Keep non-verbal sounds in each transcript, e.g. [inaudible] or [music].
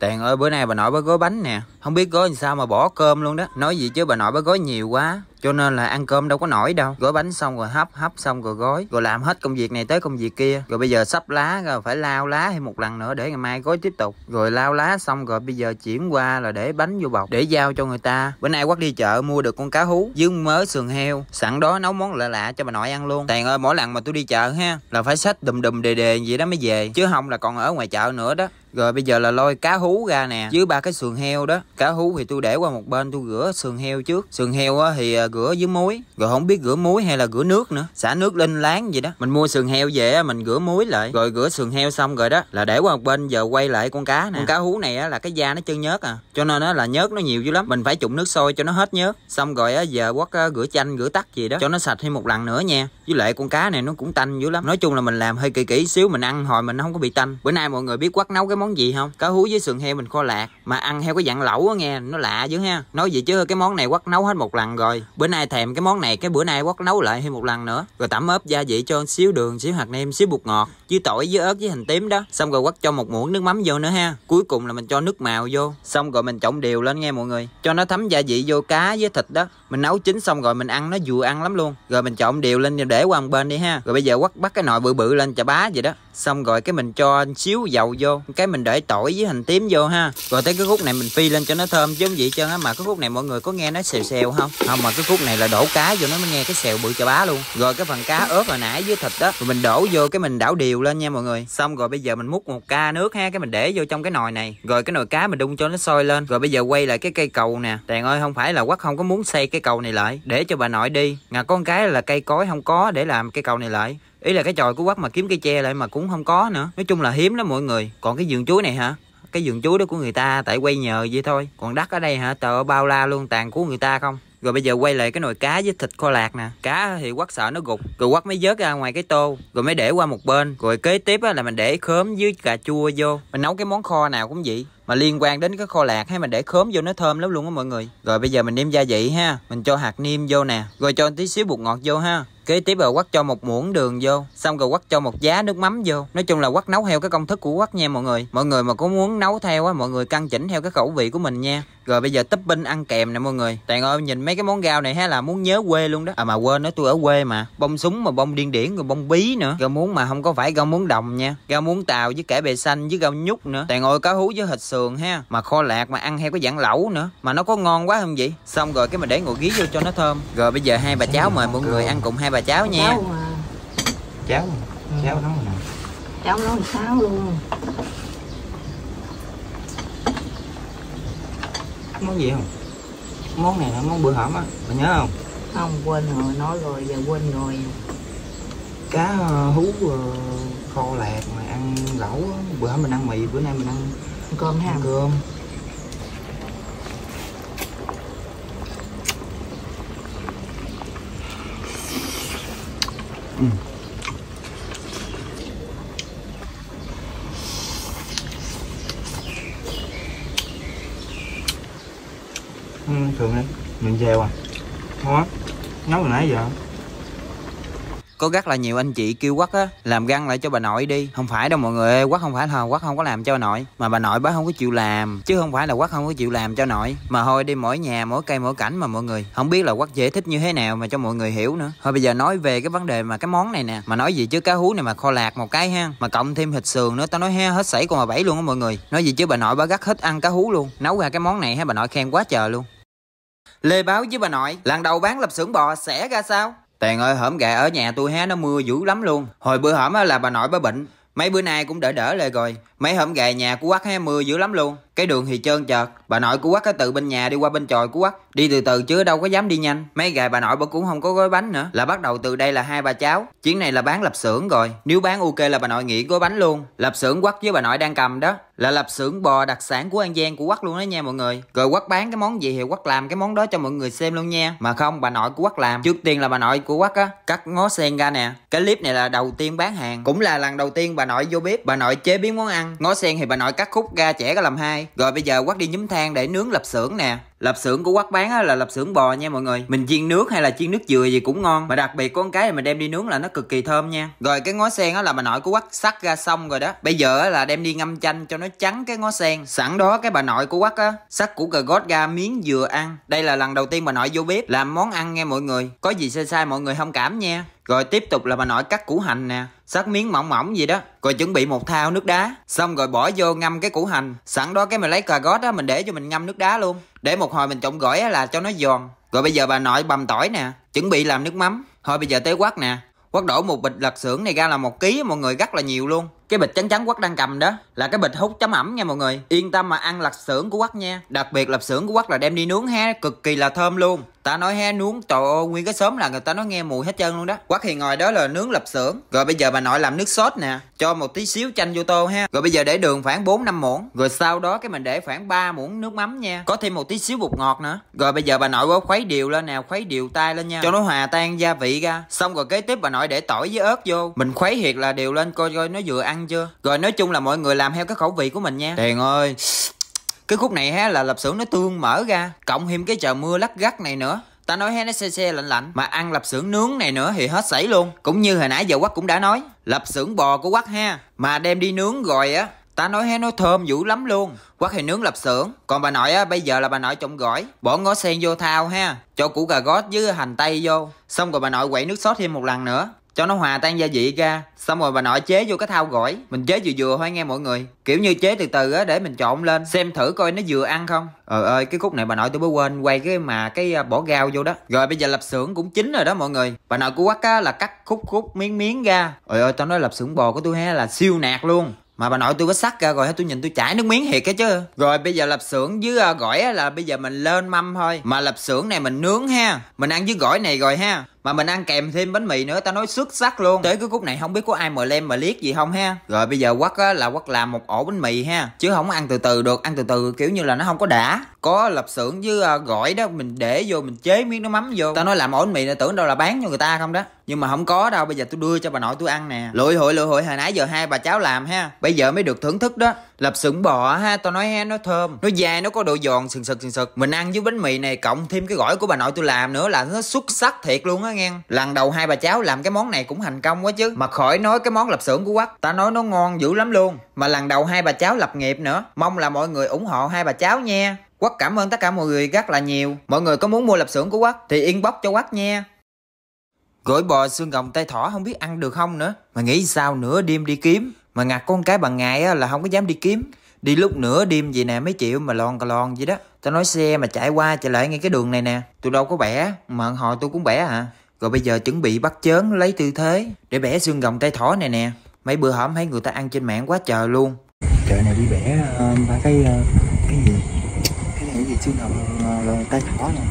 Tèn ơi bữa nay bà nội bà gói bánh nè Không biết gói làm sao mà bỏ cơm luôn đó Nói gì chứ bà nội bà gói nhiều quá Cho nên là ăn cơm đâu có nổi đâu Gói bánh xong rồi hấp hấp xong rồi gói Rồi làm hết công việc này tới công việc kia Rồi bây giờ sắp lá rồi phải lao lá thêm một lần nữa Để ngày mai gói tiếp tục Rồi lao lá xong rồi bây giờ chuyển qua là để bánh vô bọc Để giao cho người ta Bữa nay quát đi chợ mua được con cá hú Dương mớ sườn heo Sẵn đó nấu món lạ lạ cho bà nội ăn luôn Tèn ơi mỗi lần mà tôi đi chợ ha Là phải xách đùm đùm đề đề gì đó mới về Chứ không là còn ở ngoài chợ nữa đó rồi bây giờ là lôi cá hú ra nè Dưới ba cái sườn heo đó Cá hú thì tôi để qua một bên tôi rửa sườn heo trước Sườn heo thì à, rửa dưới muối Rồi không biết rửa muối hay là rửa nước nữa Xả nước lên láng gì đó Mình mua sườn heo về mình rửa muối lại Rồi rửa sườn heo xong rồi đó Là để qua một bên giờ quay lại con cá nè Con cá hú này là cái da nó chân nhớt à Cho nên là nhớt nó nhiều dữ lắm Mình phải trụng nước sôi cho nó hết nhớt Xong rồi giờ quất rửa chanh rửa tắt gì đó Cho nó sạch thêm một lần nữa nha Với lại con cá này nó cũng tanh dữ lắm Nói chung là mình làm hơi kỳ kỹ xíu Mình ăn hồi mình không có bị tanh Bữa nay mọi người biết quất nấu cái món gì không cá hú với sườn heo mình kho lạc mà ăn heo có dạng lẩu á nghe nó lạ dữ ha nói gì chứ cái món này quắt nấu hết một lần rồi bữa nay thèm cái món này cái bữa nay quắt nấu lại thêm một lần nữa rồi tẩm ớp gia vị cho xíu đường xíu hạt nêm xíu bột ngọt với tỏi với ớt với hành tím đó xong rồi quắt cho một muỗng nước mắm vô nữa ha cuối cùng là mình cho nước màu vô xong rồi mình trộn đều lên nghe mọi người cho nó thấm gia vị vô cá với thịt đó mình nấu chín xong rồi mình ăn nó vừa ăn lắm luôn rồi mình trộn đều lên để qua một bên đi ha rồi bây giờ quắt bắt cái nồi bự bự lên chà bá vậy đó xong rồi cái mình cho xíu dầu vô cái mình để tỏi với hành tím vô ha rồi tới cái khúc này mình phi lên cho nó thơm chứ không vậy chân á mà cái khúc này mọi người có nghe nó xèo xèo không không mà cái khúc này là đổ cá vô nó mới nghe cái xèo bự cho bá luôn rồi cái phần cá ớt hồi nãy với thịt đó rồi mình đổ vô cái mình đảo đều lên nha mọi người xong rồi bây giờ mình múc một ca nước ha cái mình để vô trong cái nồi này rồi cái nồi cá mình đun cho nó sôi lên rồi bây giờ quay lại cái cây cầu nè đàn ơi không phải là quắc không có muốn xây cái cầu này lại để cho bà nội đi ngà con cái là cây cối không có để làm cái cầu này lại ý là cái chòi của quắc mà kiếm cây tre lại mà cũng không có nữa nói chung là hiếm đó mọi người còn cái vườn chuối này hả cái vườn chuối đó của người ta tại quay nhờ vậy thôi còn đất ở đây hả tờ bao la luôn tàn của người ta không rồi bây giờ quay lại cái nồi cá với thịt kho lạc nè cá thì quắt sợ nó gục rồi quắt mới vớt ra ngoài cái tô rồi mới để qua một bên rồi kế tiếp là mình để khóm dưới cà chua vô mình nấu cái món kho nào cũng vậy mà liên quan đến cái kho lạc hay mình để khóm vô nó thơm lắm luôn á mọi người rồi bây giờ mình nêm gia vị ha mình cho hạt niêm vô nè rồi cho tí xíu bột ngọt vô ha Kế tiếp rồi quắt cho một muỗng đường vô Xong rồi quắt cho một giá nước mắm vô Nói chung là quắt nấu theo cái công thức của quắt nha mọi người Mọi người mà có muốn nấu theo á Mọi người căn chỉnh theo cái khẩu vị của mình nha Rồi bây giờ tấp binh ăn kèm nè mọi người Tàn ơi nhìn mấy cái món rau này ha là muốn nhớ quê luôn đó À mà quên nói tôi ở quê mà Bông súng mà bông điên điển rồi bông bí nữa Rau muống mà không có phải rau muống đồng nha Rau muống tàu với cải bề xanh với rau nhúc nữa Tàn ơi cá hú với thịt sườn ha Mà kho lạc mà ăn heo cái dạng lẩu nữa Mà nó có ngon quá không vậy Xong rồi cái mình để ngồi gí vô cho nó thơm Rồi bây giờ hai bà cháu mời mọi người ăn cùng hai bà bà cháu nha cháo mà. cháu ừ. cháu nấu nè cháu nấu sáu luôn món gì không món này là món bữa hổm á bà nhớ không không quên rồi nói rồi giờ quên rồi cá ờ, hú ờ, kho lạc mà ăn lẩu bữa hổm mình ăn mì bữa nay mình ăn cơm ha cơm ừ. thường đấy mình dèo à ngon nấu từ nãy giờ có rất là nhiều anh chị kêu quắc á làm răng lại cho bà nội đi không phải đâu mọi người ơi quắc không phải là quắc không có làm cho bà nội mà bà nội bà không có chịu làm chứ không phải là quắc không có chịu làm cho nội mà thôi đi mỗi nhà mỗi cây mỗi cảnh mà mọi người không biết là quắc dễ thích như thế nào mà cho mọi người hiểu nữa thôi bây giờ nói về cái vấn đề mà cái món này nè mà nói gì chứ cá hú này mà kho lạc một cái ha mà cộng thêm thịt sườn nữa tao nói ha hết sảy còn bà bảy luôn á mọi người nói gì chứ bà nội bà gắt hết ăn cá hú luôn nấu ra cái món này ha bà nội khen quá trời luôn Lê báo với bà nội, lần đầu bán lạp xưởng bò sẽ ra sao? Tiền ơi hổm gà ở nhà tôi há nó mưa dữ lắm luôn. Hồi bữa hổm là bà nội bà bệnh. Mấy bữa nay cũng đỡ đỡ lại rồi. Mấy hổm gà nhà của quắc há mưa dữ lắm luôn. Cái đường thì trơn chợt, bà nội của quắc cái từ bên nhà đi qua bên tròi của quắc, đi từ từ chứ đâu có dám đi nhanh. Mấy gà bà nội bà cũng không có gói bánh nữa, là bắt đầu từ đây là hai bà cháu. Chuyến này là bán lập xưởng rồi, nếu bán ok là bà nội nghỉ gói bánh luôn. Lập xưởng quắc với bà nội đang cầm đó, là lập xưởng bò đặc sản của An Giang của Quắc luôn đó nha mọi người. Rồi Quắc bán cái món gì thì Quắc làm cái món đó cho mọi người xem luôn nha. Mà không, bà nội của Quắc làm. Trước tiên là bà nội của Quắc á, cắt ngó sen ra nè. Cái clip này là đầu tiên bán hàng, cũng là lần đầu tiên bà nội vô bếp, bà nội chế biến món ăn. Ngó sen thì bà nội cắt khúc ra trẻ có làm hai. Rồi bây giờ Quát đi nhúm than để nướng lạp xưởng nè lạp xưởng của quát bán á, là lạp xưởng bò nha mọi người mình chiên nước hay là chiên nước dừa gì cũng ngon mà đặc biệt con cái là mình đem đi nướng là nó cực kỳ thơm nha rồi cái ngó sen á là bà nội của quát sắc ra xong rồi đó bây giờ á, là đem đi ngâm chanh cho nó trắng cái ngó sen sẵn đó cái bà nội của quát á sắc củ cà gót ra miếng dừa ăn đây là lần đầu tiên bà nội vô bếp làm món ăn nghe mọi người có gì sai sai mọi người thông cảm nha rồi tiếp tục là bà nội cắt củ hành nè sắc miếng mỏng mỏng gì đó rồi chuẩn bị một thao nước đá xong rồi bỏ vô ngâm cái củ hành sẵn đó cái mình lấy cà gót á mình để cho mình ngâm nước đá luôn để một hồi mình trộn gỏi á là cho nó giòn rồi bây giờ bà nội bầm tỏi nè chuẩn bị làm nước mắm thôi bây giờ tới quát nè quát đổ một bịch lạc xưởng này ra là một ký mọi người rất là nhiều luôn cái bịch trắng trắng quát đang cầm đó là cái bịch hút chấm ẩm nha mọi người yên tâm mà ăn lạp xưởng của quắc nha đặc biệt lạp xưởng của quắc là đem đi nướng hé cực kỳ là thơm luôn ta nói he nướng trời ơi nguyên cái sớm là người ta nói nghe mùi hết trơn luôn đó quắc thì ngồi đó là nướng lạp xưởng rồi bây giờ bà nội làm nước sốt nè cho một tí xíu chanh vô tô ha rồi bây giờ để đường khoảng 4 năm muỗng rồi sau đó cái mình để khoảng 3 muỗng nước mắm nha có thêm một tí xíu bột ngọt nữa rồi bây giờ bà nội có khuấy đều lên nào khuấy đều tay lên nha cho nó hòa tan gia vị ra xong rồi kế tiếp bà nội để tỏi với ớt vô mình khuấy thiệt là đều lên coi coi nó vừa ăn chưa rồi nói chung là mọi người làm làm theo cái khẩu vị của mình nha tiền ơi cái khúc này ha là lạp xưởng nó tương mở ra cộng thêm cái trời mưa lắc gắt này nữa ta nói ha nó xe xe lạnh lạnh mà ăn lạp xưởng nướng này nữa thì hết sảy luôn cũng như hồi nãy giờ quắc cũng đã nói lạp xưởng bò của quắc ha mà đem đi nướng rồi á ta nói hé nó thơm dữ lắm luôn quắc thì nướng lạp xưởng còn bà nội á bây giờ là bà nội trộn gỏi bỏ ngó sen vô thao ha cho củ cà gót với hành tây vô xong rồi bà nội quậy nước sốt thêm một lần nữa cho nó hòa tan gia vị ra xong rồi bà nội chế vô cái thau gỏi mình chế vừa vừa thôi nghe mọi người kiểu như chế từ từ á để mình trộn lên xem thử coi nó vừa ăn không ờ ơi cái khúc này bà nội tôi mới quên quay cái mà cái à, bỏ gao vô đó rồi bây giờ lạp xưởng cũng chín rồi đó mọi người bà nội của quắc á là cắt khúc khúc miếng miếng ra ôi ơi tao nói lạp xưởng bò của tôi ha là siêu nạt luôn mà bà nội tôi có sắc ra rồi tôi nhìn tôi chảy nước miếng thiệt cái chứ rồi bây giờ lạp xưởng với à, gỏi là bây giờ mình lên mâm thôi mà lạp xưởng này mình nướng ha mình ăn với gỏi này rồi ha mà mình ăn kèm thêm bánh mì nữa tao nói xuất sắc luôn tới cái khúc này không biết có ai mời lem mà liếc gì không ha rồi bây giờ quắc á là quắc làm một ổ bánh mì ha chứ không ăn từ từ được ăn từ từ kiểu như là nó không có đã có lập xưởng với uh, gỏi đó mình để vô mình chế miếng nước mắm vô tao nói làm ổ bánh mì là tưởng đâu là bán cho người ta không đó nhưng mà không có đâu bây giờ tôi đưa cho bà nội tôi ăn nè lụi hội lụi hội hồi nãy giờ hai bà cháu làm ha bây giờ mới được thưởng thức đó lập xưởng bò ha tao nói ha nó thơm nó dai nó có độ giòn sừng sực sừng sực mình ăn với bánh mì này cộng thêm cái gỏi của bà nội tôi làm nữa là nó xuất sắc thiệt luôn á á ngang lần đầu hai bà cháu làm cái món này cũng thành công quá chứ mà khỏi nói cái món lạp xưởng của quắc ta nói nó ngon dữ lắm luôn mà lần đầu hai bà cháu lập nghiệp nữa mong là mọi người ủng hộ hai bà cháu nha quắc cảm ơn tất cả mọi người rất là nhiều mọi người có muốn mua lạp xưởng của quắc thì inbox cho quắc nha gỏi bò xương gồng tay thỏ không biết ăn được không nữa mà nghĩ sao nữa đêm đi kiếm mà ngặt con cái bằng ngày là không có dám đi kiếm đi lúc nửa đêm gì nè mấy triệu mà lon cà lon vậy đó Tao nói xe mà chạy qua chạy lại ngay cái đường này nè. Tôi đâu có bẻ, mà hồi tôi cũng bẻ hả? À. Rồi bây giờ chuẩn bị bắt chớn lấy tư thế để bẻ xương gồng tay thỏ này nè. Mấy bữa hổm thấy người ta ăn trên mạng quá trời luôn. Trời này đi bẻ um, ờ, ba cái uh, cái gì? Cái này cái gì xương gồng uh, ờ, tay thỏ nè.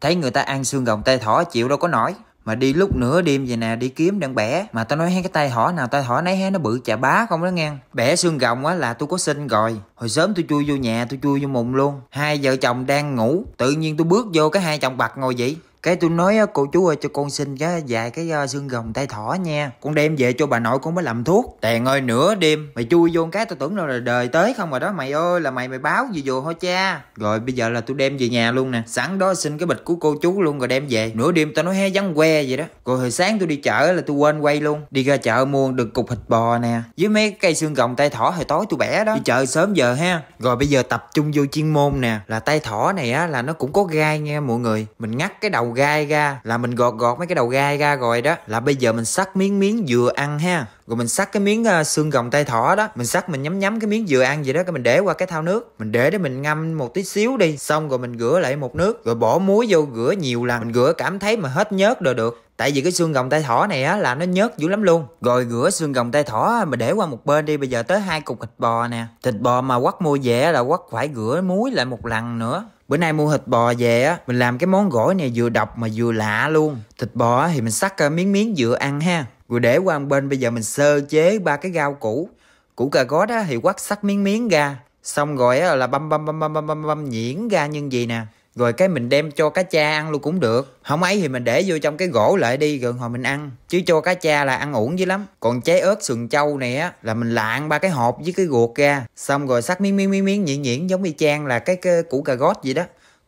Thấy người ta ăn xương gồng tay thỏ chịu đâu có nổi mà đi lúc nửa đêm vậy nè đi kiếm đang bẻ mà tao nói hai cái tay họ nào tay họ nấy hé nó bự chà bá không đó nghe bẻ xương gồng á là tôi có xin rồi hồi sớm tôi chui vô nhà tôi chui vô mùng luôn hai vợ chồng đang ngủ tự nhiên tôi bước vô cái hai chồng bạc ngồi vậy cái tôi nói cô chú ơi cho con xin cái vài cái ờ, xương gồng tay thỏ nha con đem về cho bà nội con mới làm thuốc tèn ơi nửa đêm mày chui vô cái tao tưởng đâu là đời tới không rồi đó mày ơi là mày mày báo gì vừa hôi cha rồi bây giờ là tôi đem về nhà luôn nè sẵn đó xin cái bịch của cô chú luôn rồi đem về nửa đêm tao nói hé vắng que vậy đó rồi hồi sáng tôi đi chợ là tôi quên quay luôn đi ra chợ mua được cục thịt bò nè với mấy cây xương gồng tay thỏ hồi tối tôi bẻ đó đi chợ sớm giờ ha rồi bây giờ tập trung vô chuyên môn nè là tay thỏ này á là nó cũng có gai nha mọi người mình ngắt cái đầu gai ra là mình gọt gọt mấy cái đầu gai ra rồi đó là bây giờ mình sắc miếng miếng vừa ăn ha rồi mình sắc cái miếng uh, xương gồng tay thỏ đó mình sắc mình nhắm nhắm cái miếng vừa ăn vậy đó cái mình để qua cái thau nước mình để để mình ngâm một tí xíu đi xong rồi mình rửa lại một nước rồi bỏ muối vô rửa nhiều lần mình rửa cảm thấy mà hết nhớt rồi được tại vì cái xương gồng tay thỏ này á là nó nhớt dữ lắm luôn rồi rửa xương gồng tay thỏ mà để qua một bên đi bây giờ tới hai cục thịt bò nè thịt bò mà quắt mua về là quắt phải rửa muối lại một lần nữa bữa nay mua thịt bò về á mình làm cái món gỏi này vừa độc mà vừa lạ luôn thịt bò thì mình sắc ờ, miếng miếng vừa ăn ha rồi để qua một bên bây giờ mình sơ chế ba cái rau củ củ cà gót á thì quắt sắc miếng miếng ra xong rồi á là băm băm băm băm băm băm, băm nhuyễn ra như gì nè rồi cái mình đem cho cá cha ăn luôn cũng được không ấy thì mình để vô trong cái gỗ lại đi rồi hồi mình ăn chứ cho cá cha là ăn uổng dữ lắm còn trái ớt sườn trâu này á là mình lạng ba cái hộp với cái ruột ra xong rồi sắc miếng miếng miếng miếng nhuyễn nhuyễn giống y chang là cái, cái củ cà gót vậy đó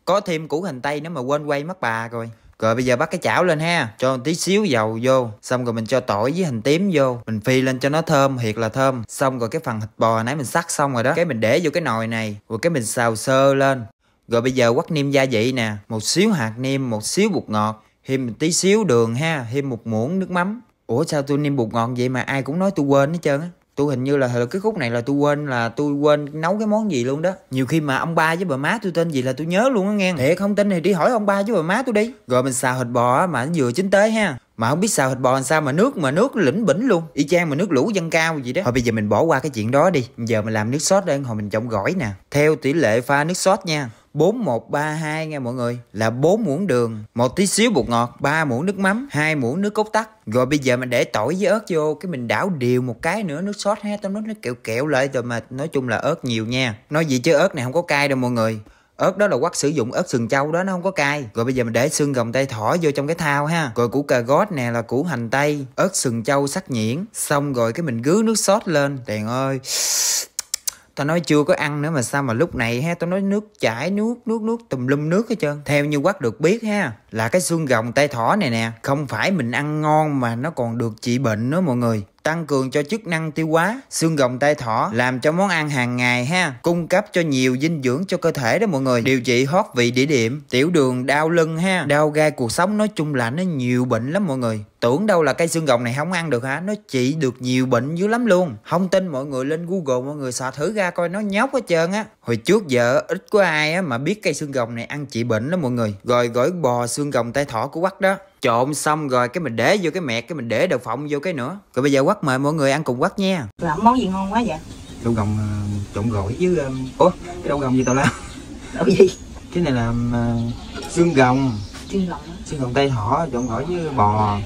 có thêm củ hành tây nữa mà quên quay mất bà rồi rồi bây giờ bắt cái chảo lên ha cho một tí xíu dầu vô xong rồi mình cho tỏi với hành tím vô mình phi lên cho nó thơm thiệt là thơm xong rồi cái phần thịt bò nãy mình sắc xong rồi đó cái mình để vô cái nồi này rồi cái mình xào sơ lên rồi bây giờ quắt nem gia vị nè, một xíu hạt niêm, một xíu bột ngọt, thêm một tí xíu đường ha, thêm một muỗng nước mắm. Ủa sao tôi niêm bột ngọt vậy mà ai cũng nói tôi quên hết trơn á. Tôi hình như là, là cái khúc này là tôi quên là tôi quên nấu cái món gì luôn đó. Nhiều khi mà ông ba với bà má tôi tên gì là tôi nhớ luôn á nghe. Thiệt không tin thì đi hỏi ông ba với bà má tôi đi. Rồi mình xào thịt bò mà vừa chín tới ha mà không biết xào thịt bò làm sao mà nước mà nước lĩnh bỉnh luôn y chang mà nước lũ dâng cao gì đó thôi bây giờ mình bỏ qua cái chuyện đó đi giờ mình làm nước sốt đây hồi mình trộn gỏi nè theo tỷ lệ pha nước sốt nha 4132 nha mọi người là 4 muỗng đường, một tí xíu bột ngọt, 3 muỗng nước mắm, 2 muỗng nước cốt tắc. Rồi bây giờ mình để tỏi với ớt vô, cái mình đảo đều một cái nữa nước sốt ha, tao nói nó kẹo kẹo lại rồi mà nói chung là ớt nhiều nha. Nói gì chứ ớt này không có cay đâu mọi người. Ớt đó là quắc sử dụng ớt sừng trâu đó nó không có cay. Rồi bây giờ mình để xương gồng tây thỏ vô trong cái thao ha. Rồi củ cà gót nè là củ hành tây, ớt sừng trâu sắc nhuyễn. Xong rồi cái mình gứa nước sốt lên. Đèn ơi, tao nói chưa có ăn nữa mà sao mà lúc này ha tao nói nước chảy nước nước nước tùm lum nước hết trơn theo như quát được biết ha là cái xương gồng tay thỏ này nè không phải mình ăn ngon mà nó còn được trị bệnh nữa mọi người tăng cường cho chức năng tiêu hóa, xương gồng tay thỏ, làm cho món ăn hàng ngày ha, cung cấp cho nhiều dinh dưỡng cho cơ thể đó mọi người, điều trị hót vị địa điểm, tiểu đường, đau lưng ha, đau gai cuộc sống nói chung là nó nhiều bệnh lắm mọi người. Tưởng đâu là cây xương gồng này không ăn được hả? Nó trị được nhiều bệnh dữ lắm luôn. Không tin mọi người lên Google mọi người sợ thử ra coi nó nhóc hết trơn á. Hồi trước giờ ít có ai á mà biết cây xương gồng này ăn trị bệnh đó mọi người. Rồi gỏi bò xương gồng tay thỏ của quắc đó. Trộn xong rồi cái mình để vô cái mẹt, cái mình để đậu phộng vô cái nữa. Rồi bây giờ quắc mời mọi người ăn cùng quắc nha. Làm món gì ngon quá vậy? Đậu gồng ờ, trộn gỏi với... Ờ, Ủa? Cái đậu gồng gì tao làm? Đậu gì? Cái này là ờ, xương gồng. Xương gồng Xương gồng tay thỏ trộn gỏi với bò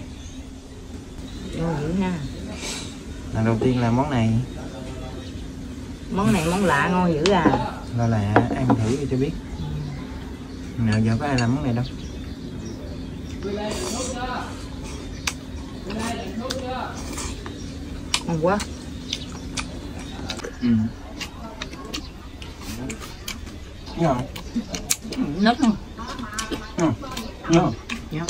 ngon dữ ha lần đầu tiên làm món này món này món lạ ngon dữ à là lạ ăn thử cho biết ừ. nào giờ có ai làm món này đâu ngon quá ừ. Yeah. Ừ. Ngon. Ngon. Ngon. Ngon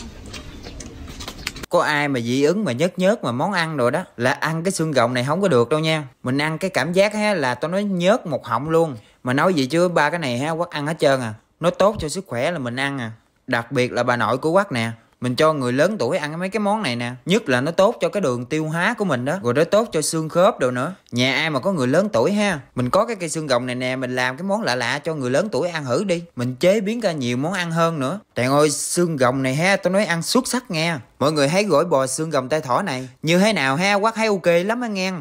có ai mà dị ứng mà nhớt nhớt mà món ăn rồi đó là ăn cái xương gồng này không có được đâu nha mình ăn cái cảm giác ha là tao nói nhớt một họng luôn mà nói gì chứ ba cái này ha quắc ăn hết trơn à nó tốt cho sức khỏe là mình ăn à đặc biệt là bà nội của quắc nè mình cho người lớn tuổi ăn mấy cái món này nè nhất là nó tốt cho cái đường tiêu hóa của mình đó rồi nó tốt cho xương khớp đồ nữa nhà ai mà có người lớn tuổi ha mình có cái cây xương gồng này nè mình làm cái món lạ lạ cho người lớn tuổi ăn thử đi mình chế biến ra nhiều món ăn hơn nữa trời ơi xương gồng này ha tôi nói ăn xuất sắc nghe mọi người hãy gỏi bò xương gồng tay thỏ này như thế nào ha quát thấy ok lắm anh nghe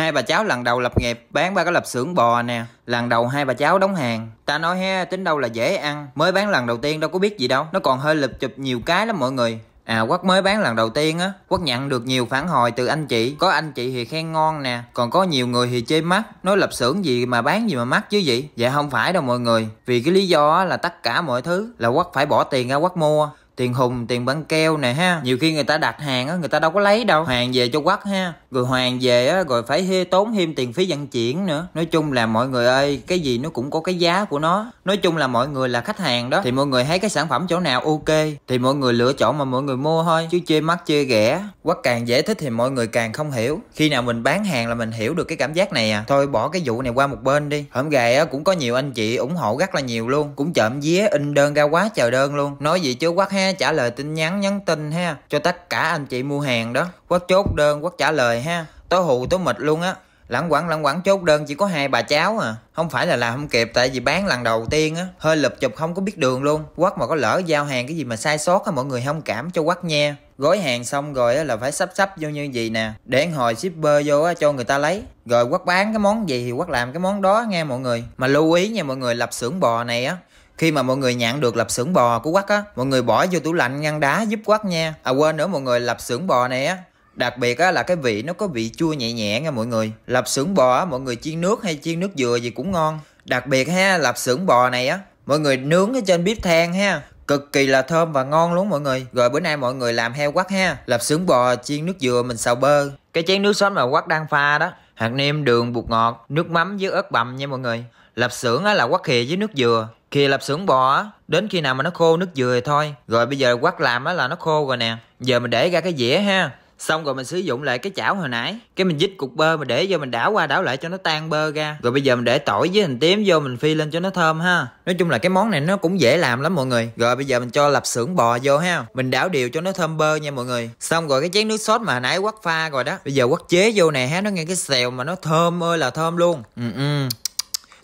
Hai bà cháu lần đầu lập nghiệp bán ba cái lập xưởng bò nè Lần đầu hai bà cháu đóng hàng Ta nói he tính đâu là dễ ăn Mới bán lần đầu tiên đâu có biết gì đâu Nó còn hơi lụp chụp nhiều cái lắm mọi người À Quắc mới bán lần đầu tiên á Quắc nhận được nhiều phản hồi từ anh chị Có anh chị thì khen ngon nè Còn có nhiều người thì chê mắc Nói lập xưởng gì mà bán gì mà mắc chứ vậy Dạ không phải đâu mọi người Vì cái lý do á, là tất cả mọi thứ Là Quắc phải bỏ tiền ra Quắc mua tiền hùng tiền băng keo nè ha nhiều khi người ta đặt hàng á người ta đâu có lấy đâu hoàng về cho quắc ha rồi hoàng về á rồi phải hê tốn thêm tiền phí vận chuyển nữa nói chung là mọi người ơi cái gì nó cũng có cái giá của nó nói chung là mọi người là khách hàng đó thì mọi người thấy cái sản phẩm chỗ nào ok thì mọi người lựa chọn mà mọi người mua thôi chứ chê mắc chê rẻ quắc càng dễ thích thì mọi người càng không hiểu khi nào mình bán hàng là mình hiểu được cái cảm giác này à thôi bỏ cái vụ này qua một bên đi hôm gài á cũng có nhiều anh chị ủng hộ rất là nhiều luôn cũng chậm vía in đơn ra quá chờ đơn luôn nói gì chứ quắc ha ha trả lời tin nhắn nhắn tin ha cho tất cả anh chị mua hàng đó quát chốt đơn quát trả lời ha tối hù tối mịt luôn á lẳng quảng lẳng quảng chốt đơn chỉ có hai bà cháu à không phải là làm không kịp tại vì bán lần đầu tiên á hơi lụp chụp không có biết đường luôn quắc mà có lỡ giao hàng cái gì mà sai sót á mọi người không cảm cho quắc nha gói hàng xong rồi á là phải sắp sắp vô như gì nè để hồi shipper vô á cho người ta lấy rồi quắc bán cái món gì thì quắc làm cái món đó nghe mọi người mà lưu ý nha mọi người lập xưởng bò này á khi mà mọi người nhạn được lạp xưởng bò của quắc á mọi người bỏ vô tủ lạnh ngăn đá giúp quắc nha à quên nữa mọi người lạp xưởng bò này á đặc biệt á là cái vị nó có vị chua nhẹ nhẹ nha mọi người Lạp xưởng bò á mọi người chiên nước hay chiên nước dừa gì cũng ngon đặc biệt ha lạp xưởng bò này á mọi người nướng ở trên bếp than ha cực kỳ là thơm và ngon luôn mọi người rồi bữa nay mọi người làm heo quắc ha lạp xưởng bò chiên nước dừa mình xào bơ cái chén nước sốt mà quắc đang pha đó hạt nêm đường bột ngọt nước mắm với ớt bằm nha mọi người Lạp xưởng á là quắc khìa với nước dừa khi lạp xưởng bò á, đến khi nào mà nó khô nước dừa thì thôi. Rồi bây giờ quắt làm á là nó khô rồi nè. Giờ mình để ra cái dĩa ha. Xong rồi mình sử dụng lại cái chảo hồi nãy Cái mình dít cục bơ mà để vô mình đảo qua đảo lại cho nó tan bơ ra Rồi bây giờ mình để tỏi với hành tím vô mình phi lên cho nó thơm ha Nói chung là cái món này nó cũng dễ làm lắm mọi người Rồi bây giờ mình cho lạp xưởng bò vô ha Mình đảo đều cho nó thơm bơ nha mọi người Xong rồi cái chén nước sốt mà hồi nãy quắt pha rồi đó Bây giờ quắt chế vô này ha Nó nghe cái xèo mà nó thơm ơi là thơm luôn ừ, ừ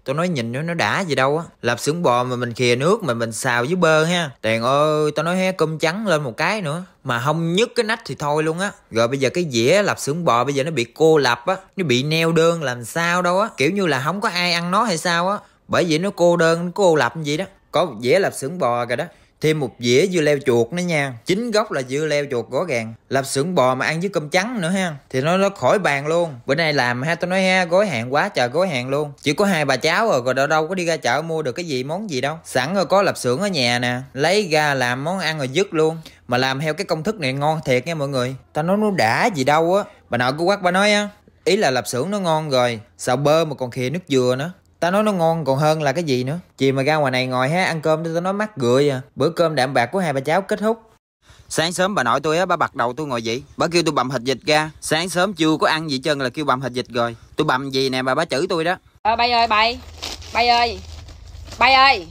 tôi nói nhìn nó nó đã gì đâu á lạp xưởng bò mà mình khìa nước mà mình xào với bơ ha tèn ơi tôi nói hé cơm trắng lên một cái nữa mà không nhức cái nách thì thôi luôn á rồi bây giờ cái dĩa lạp xưởng bò bây giờ nó bị cô lập á nó bị neo đơn làm sao đâu á kiểu như là không có ai ăn nó hay sao á bởi vì nó cô đơn nó cô lập như vậy đó có dĩa lạp xưởng bò rồi đó Thêm một dĩa dưa leo chuột nữa nha Chính gốc là dưa leo chuột gõ gàng Lạp xưởng bò mà ăn với cơm trắng nữa ha Thì nó nó khỏi bàn luôn Bữa nay làm ha tôi nói ha gói hàng quá trời gói hàng luôn Chỉ có hai bà cháu rồi rồi đâu đâu có đi ra chợ mua được cái gì món gì đâu Sẵn rồi có lạp xưởng ở nhà nè Lấy ra làm món ăn rồi dứt luôn Mà làm theo cái công thức này ngon thiệt nha mọi người Tao nói nó đã gì đâu á Bà nội cứ quát bà nói á Ý là lạp xưởng nó ngon rồi Xào bơ mà còn khìa nước dừa nữa Tao nói nó ngon còn hơn là cái gì nữa Chị mà ra ngoài này ngồi há ăn cơm tao nói mắc gựa à Bữa cơm đạm bạc của hai bà cháu kết thúc Sáng sớm bà nội tôi á, bà bắt đầu tôi ngồi vậy Bà kêu tôi bầm thịt vịt ra Sáng sớm chưa có ăn gì chân là kêu bầm thịt vịt rồi Tôi bầm gì nè bà bà chửi tôi đó Ờ bay ơi bay Bay ơi Bay ơi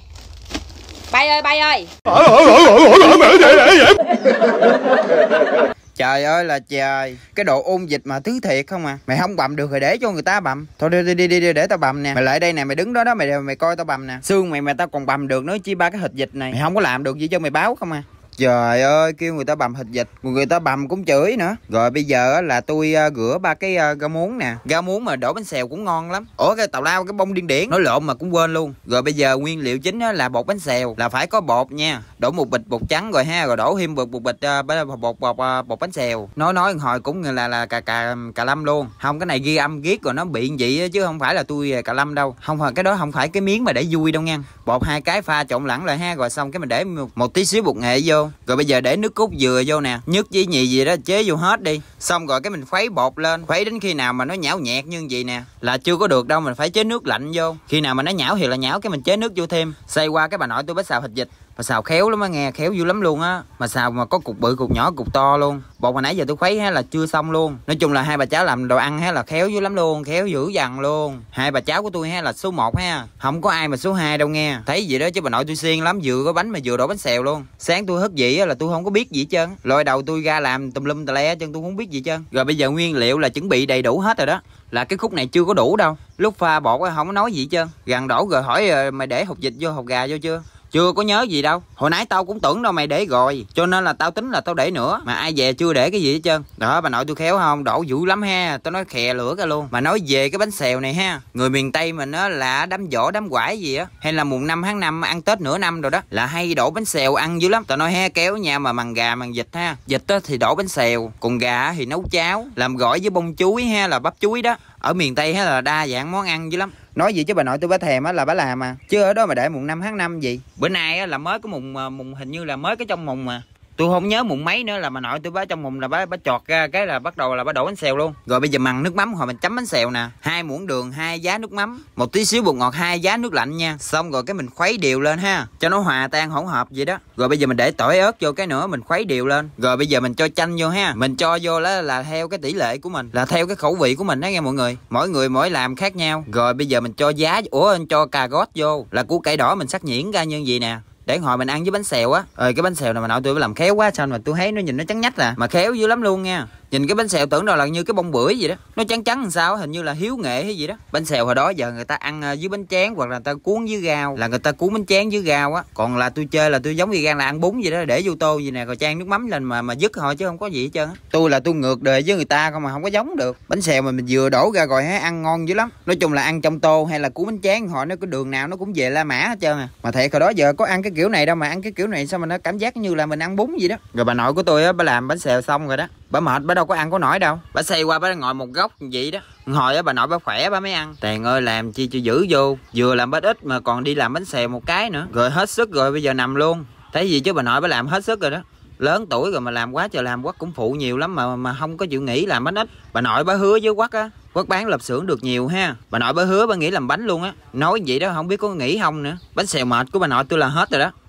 Bay ơi bay ơi [laughs] Trời ơi là trời Cái độ ôn dịch mà thứ thiệt không à Mày không bầm được rồi để cho người ta bầm Thôi đi đi đi đi, đi để tao bầm nè Mày lại đây nè mày đứng đó đó mày mày coi tao bầm nè Xương mày mày tao còn bầm được nữa chỉ ba cái thịt dịch này Mày không có làm được gì cho mày báo không à Trời ơi, kêu người ta bầm thịt vịt, người ta bầm cũng chửi nữa. Rồi bây giờ là tôi à, rửa ba cái à, rau muống nè. Rau muống mà đổ bánh xèo cũng ngon lắm. Ủa cái tàu lao cái bông điên điển, nói lộn mà cũng quên luôn. Rồi bây giờ nguyên liệu chính là bột bánh xèo, là phải có bột nha. Đổ một bịch bột trắng rồi ha, rồi đổ thêm bột bột bịch à, bột bột, bột, bột bánh xèo. Nói nói hồi cũng là là cà cà cà lâm luôn. Không cái này ghi âm ghét rồi nó bị vậy chứ không phải là tôi cà lâm đâu. Không phải cái đó không phải cái miếng mà để vui đâu nha. Bột hai cái pha trộn lẫn lại ha, rồi xong cái mình để một, một tí xíu bột nghệ vô rồi bây giờ để nước cốt dừa vô nè nhất với nhì gì đó chế vô hết đi xong rồi cái mình khuấy bột lên khuấy đến khi nào mà nó nhão nhẹt như vậy nè là chưa có được đâu mình phải chế nước lạnh vô khi nào mà nó nhão thì là nhão cái mình chế nước vô thêm xay qua cái bà nội tôi bếp xào thịt vịt mà xào khéo lắm á nghe khéo dữ lắm luôn á mà xào mà có cục bự cục nhỏ cục to luôn bột mà nãy giờ tôi khuấy hay là chưa xong luôn nói chung là hai bà cháu làm đồ ăn hay là khéo dữ lắm luôn khéo dữ dằn luôn hai bà cháu của tôi hay là số 1 ha không có ai mà số 2 đâu nghe thấy gì đó chứ bà nội tôi xiên lắm vừa có bánh mà vừa đổ bánh xèo luôn sáng tôi hất dĩ là tôi không có biết gì hết trơn lôi đầu tôi ra làm tùm lum tà le chân tôi không biết gì hết trơn rồi bây giờ nguyên liệu là chuẩn bị đầy đủ hết rồi đó là cái khúc này chưa có đủ đâu lúc pha bột không có nói gì hết trơn gần đổ rồi hỏi ờ, mày để hột vịt vô hột gà vô chưa chưa có nhớ gì đâu Hồi nãy tao cũng tưởng đâu mày để rồi Cho nên là tao tính là tao để nữa Mà ai về chưa để cái gì hết trơn Đó bà nội tôi khéo không Đổ dữ lắm ha Tao nói khè lửa cả luôn Mà nói về cái bánh xèo này ha Người miền Tây mình á là đám vỏ đám quải gì á Hay là mùng năm tháng năm ăn Tết nửa năm rồi đó Là hay đổ bánh xèo ăn dữ lắm Tao nói he kéo nhà mà mằng gà mằng vịt ha Vịt á thì đổ bánh xèo Còn gà thì nấu cháo Làm gỏi với bông chuối ha là bắp chuối đó Ở miền Tây ha là đa dạng món ăn dữ lắm nói gì chứ bà nội tôi bá thèm á là bá làm mà chứ ở đó mà để mùng năm tháng năm gì bữa nay á là mới có mùng à, mùng hình như là mới cái trong mùng mà tôi không nhớ mùng mấy nữa là mà nội tôi bá trong mùng là bá bá chọt ra cái là bắt đầu là bá đổ bánh xèo luôn rồi bây giờ mặn nước mắm hồi mình chấm bánh xèo nè hai muỗng đường hai giá nước mắm một tí xíu bột ngọt hai giá nước lạnh nha xong rồi cái mình khuấy đều lên ha cho nó hòa tan hỗn hợp vậy đó rồi bây giờ mình để tỏi ớt vô cái nữa mình khuấy đều lên rồi bây giờ mình cho chanh vô ha mình cho vô là, là theo cái tỷ lệ của mình là theo cái khẩu vị của mình đó nghe mọi người mỗi người mỗi làm khác nhau rồi bây giờ mình cho giá ủa cho cà rốt vô là củ cải đỏ mình sắc nhuyễn ra như vậy nè để hồi mình ăn với bánh xèo á ơi cái bánh xèo này mà nội tôi làm khéo quá sao mà tôi thấy nó nhìn nó trắng nhách à mà khéo dữ lắm luôn nha nhìn cái bánh xèo tưởng đâu là như cái bông bưởi gì đó nó trắng trắng làm sao hình như là hiếu nghệ hay gì đó bánh xèo hồi đó giờ người ta ăn à, dưới bánh chén hoặc là người ta cuốn dưới gao là người ta cuốn bánh chén dưới gao á còn là tôi chơi là tôi giống như gan là ăn bún gì đó để vô tô gì nè rồi trang nước mắm lên mà mà dứt họ chứ không có gì hết trơn tôi là tôi ngược đời với người ta không mà không có giống được bánh xèo mà mình vừa đổ ra rồi hé ăn ngon dữ lắm nói chung là ăn trong tô hay là cuốn bánh chén họ nó cái đường nào nó cũng về la mã hết trơn à mà thiệt hồi đó giờ có ăn cái kiểu này đâu mà ăn cái kiểu này sao mà nó cảm giác như là mình ăn bún gì đó rồi bà nội của tôi á bà làm bánh xèo xong rồi đó bà mệt bà đâu đâu có ăn có nổi đâu bà xây qua bà ngồi một góc vậy đó ngồi á bà nội bà khỏe bà mới ăn tàn ơi làm chi cho giữ vô vừa làm bánh ít mà còn đi làm bánh xèo một cái nữa rồi hết sức rồi bây giờ nằm luôn thấy gì chứ bà nội bà làm hết sức rồi đó lớn tuổi rồi mà làm quá trời làm quất cũng phụ nhiều lắm mà mà không có chịu nghỉ làm bánh ít bà nội bà hứa với quất á quất bán lập xưởng được nhiều ha bà nội bà hứa bà nghĩ làm bánh luôn á nói vậy đó không biết có nghỉ không nữa bánh xèo mệt của bà nội tôi là hết rồi đó